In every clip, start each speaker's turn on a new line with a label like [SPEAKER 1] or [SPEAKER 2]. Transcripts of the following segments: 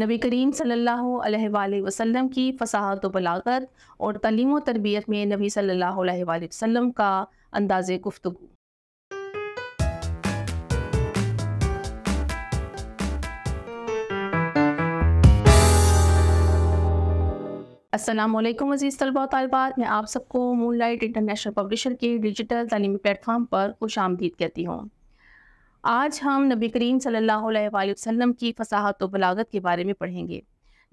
[SPEAKER 1] नबी करीम सल्लल्लाहु अलैहि की फसाहत बलागत और तलीम व तरबियत में नबी सल्ला अलैहि का अंदाज़ गुफ्तु असलम अज़ीज़ तलबा तलबात मैं आप सबको मून लाइट इंटरनेशनल पब्लिशर के डिजिटल तलीमी प्लेटफॉर्म पर खुश आमदीद कहती हूँ आज हम नबी करीम सल्लल्लाहु अलैहि वसल्लम की फसाहत व बलागत के बारे में पढ़ेंगे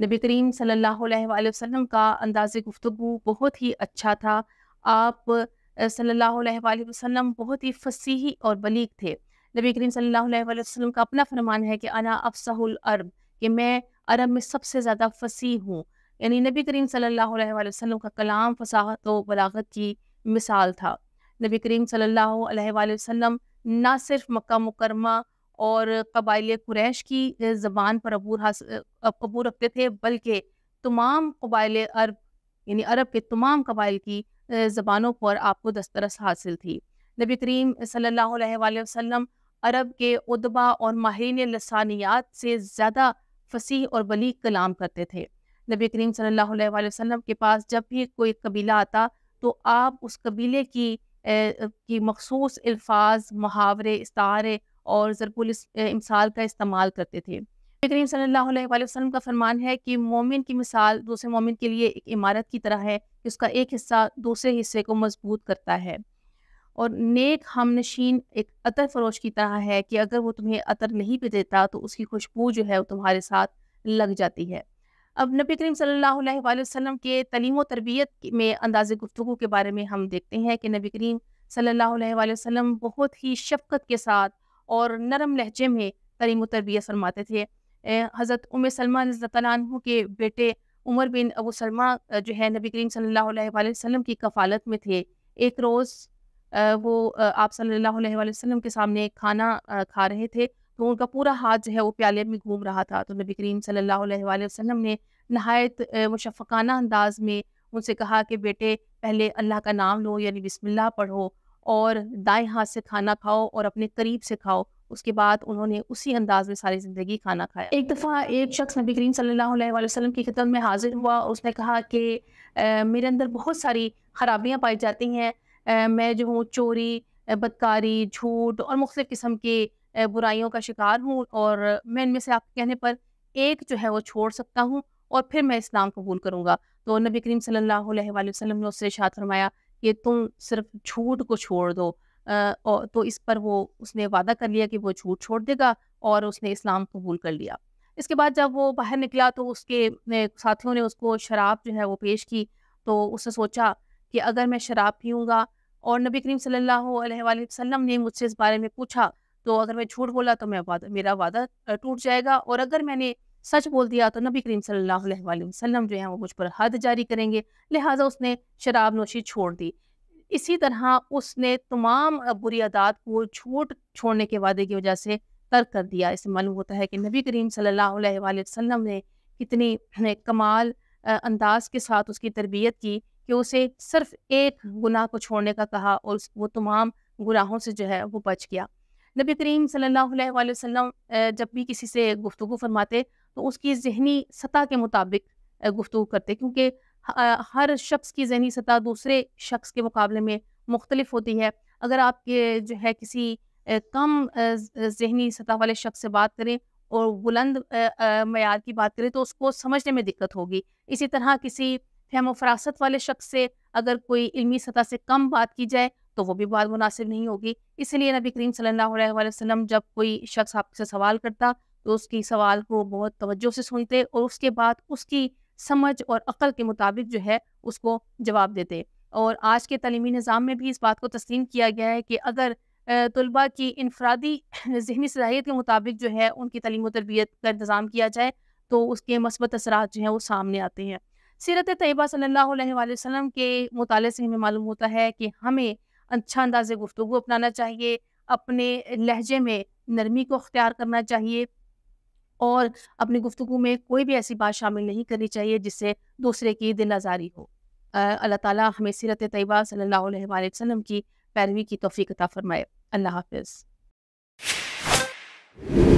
[SPEAKER 1] नबी करीम सल्लल्लाहु अलैहि वसल्लम का अंदाज़ गुफ्तु बहुत ही अच्छा था आप सल्लल्लाहु अलैहि वसल्लम बहुत ही फसीही और बलीग थे नबी करीम सल्लल्लाहु अलैहि वसल्लम का अपना फरमान है कि अना अफसहुल अरब कि मैं अरब में सबसे ज़्यादा फ़सी हूँ यानी नबी करीम सल्लल्लाहु अलैहि वसल्लम का कलाम फसाहत व बलागत की मिसाल था नबी करीम सल्लल्लाहु अलैहि वसल्लम ना सिर्फ मक्का मुकरमा और कबाइल कुरैश की ज़बान पर अबूर हास रखते थे बल्कि तमाम कबाइल अरब यानी अरब के तमाम कबाइल की ज़बानों पर आपको दस्तरस हासिल थी नबी करीम सल्लल्लाहु अलैहि वसल्लम अरब के उदबा और माहरीन लसानियात से ज़्यादा फसीह और बली कलाम करते थे नबी करीम सल्लल्लाहु अलैहि वसल्लम के पास जब भी कोई कबीला आता तो आप उस कबीले की की मखसूस अल्फाज मुहावरे इस्तारे और जरपुल इमसाल का इस्तेमाल करते थे करीम सल्लल्लाहु अलैहि वसल्लम का फरमान है कि मोमिन की मिसाल दूसरे मोमिन के लिए एक इमारत की तरह है कि उसका एक हिस्सा दूसरे हिस्से को मजबूत करता है और नेक हमनशीन एक अतर फरोश की तरह है कि अगर वो तुम्हें अतर नहीं भी देता तो उसकी खुशबू जो है वो तुम्हारे साथ लग जाती है अब नबी करीम सल्लल्लाहु अलैहि वसल्लम के तलीम तरबियत में अंदाज गुफ्तु के बारे में हम देखते हैं कि नबी करीम सल्लल्लाहु अलैहि वसल्लम बहुत ही शफकत के साथ और नरम लहजे में तलीम तरबियत फरमाते थे हज़रत उम सलमा रज़ी के बेटे उमर बिन अबू सलमा जो है नबी करीम सल्लल्लाहु अलैहि वसल्लम की कफालत में थे एक रोज़ वो आप सल्लल्लाहु अलैहि वसल्लम के सामने खाना खा रहे थे तो उनका पूरा हाथ जो है वो प्याले में घूम रहा था तो नबी करीम सल्लल्लाहु अलैहि वसल्लम ने नहायत मुशफ़ाना अंदाज में उनसे कहा कि बेटे पहले अल्लाह का नाम लो यानी बिस्मिल्लाह पढ़ो और दाएं हाथ से खाना खाओ और अपने करीब से खाओ उसके बाद उन्होंने उसी अंदाज में सारी ज़िंदगी खाना खाया एक दफ़ा एक शख्स नबी करीम सल्लल्लाहु अलैहि वसल्लम की खिदमत में हाजिर हुआ उसने कहा कि मेरे अंदर बहुत सारी खराबियाँ पाई जाती हैं मैं जो हूँ चोरी बदकारी झूठ और मुख्तु किस्म के बुराइयों का शिकार हूँ और मैं इनमें से आपके कहने पर एक जो है वो छोड़ सकता हूँ और फिर मैं इस्लाम कबूल करूँगा तो नबी करीम सल्लल्लाहु अलैहि वसल्लम ने उससे इशात फरमाया कि तुम सिर्फ झूठ को छोड़ दो और तो इस पर वो उसने वादा कर लिया कि वो झूठ छोड़ देगा और उसने इस्लाम कबूल कर लिया इसके बाद जब वो बाहर निकला तो उसके साथियों ने उसको शराब जो है वो पेश की तो उसने सोचा कि अगर मैं शराब पीऊँगा और नबी करीम सल्लल्लाहु अलैहि वसल्लम ने मुझसे इस बारे में पूछा तो अगर मैं झूठ बोला तो मैं वादा मेरा वादा टूट जाएगा और अगर मैंने सच बोल दिया तो नबी करीम सल्लल्लाहु अलैहि वसल्लम जो है वो मुझ पर हद जारी करेंगे लिहाजा उसने शराब नोशी छोड़ दी इसी तरह उसने तमाम बुरी अदात को झूठ छोड़ने के वादे की वजह से तर्क कर दिया इससे मालूम होता है कि नबी करीम सल्लल्लाहु अलैहि वसल्लम ने कितनी कमाल अंदाज के साथ उसकी तरबियत की कि उसे सिर्फ एक गुनाह को छोड़ने का कहा और वो तमाम गुनाहों से जो है वो बच गया नबी करीम सल्लल्लाहु अलैहि वसल्लम जब भी किसी से गुफ्तु फरमाते तो उसकी जहनी सतह के मुताबिक गुफ्तु करते क्योंकि हर शख्स की जहनी सतह दूसरे शख्स के मुकाबले में मुख्तलिफ होती है अगर आप जो है किसी कम जहनी सतह वाले शख्स से बात करें और बुलंद मैार की बात करें तो उसको समझने में दिक्कत होगी इसी तरह किसी फेमो फरासत वाले शख्स से अगर कोई इलमी सतह से कम बात की जाए तो वो भी बात मुनासिब नहीं होगी इसलिए नबी करीम सल्लल्लाहु अलैहि वसल्लम जब कोई शख्स आपसे सवाल करता तो उसकी सवाल को बहुत तवज्जो से सुनते और उसके बाद उसकी समझ और अकल के मुताबिक जो है उसको जवाब देते और आज के तलीमी निज़ाम में भी इस बात को तस्लीम किया गया है कि अगर तलबा की इनफरादी जहनी सलाहियत के मुताबिक जो है उनकी तलीम तरबियत का इंतज़ाम किया जाए तो उसके मस्बत असरा जो हैं वो सामने आते हैं सीरत तयबा सल्लल्लाहु अलैहि वसल्लम के मुताले से हमें मालूम होता है कि हमें अच्छा अंदाज गुफ्तु अपनाना चाहिए अपने लहजे में नरमी को अख्तियार करना चाहिए और अपनी गुफ्तु में कोई भी ऐसी बात शामिल नहीं करनी चाहिए जिससे दूसरे की दिल आज़ारी हो अल्लाह ताला हमें सीरत तयबा सल्ला अलैहि की पैरवी की तोफ़ीकता फ़रमाए अल्लाह हाफ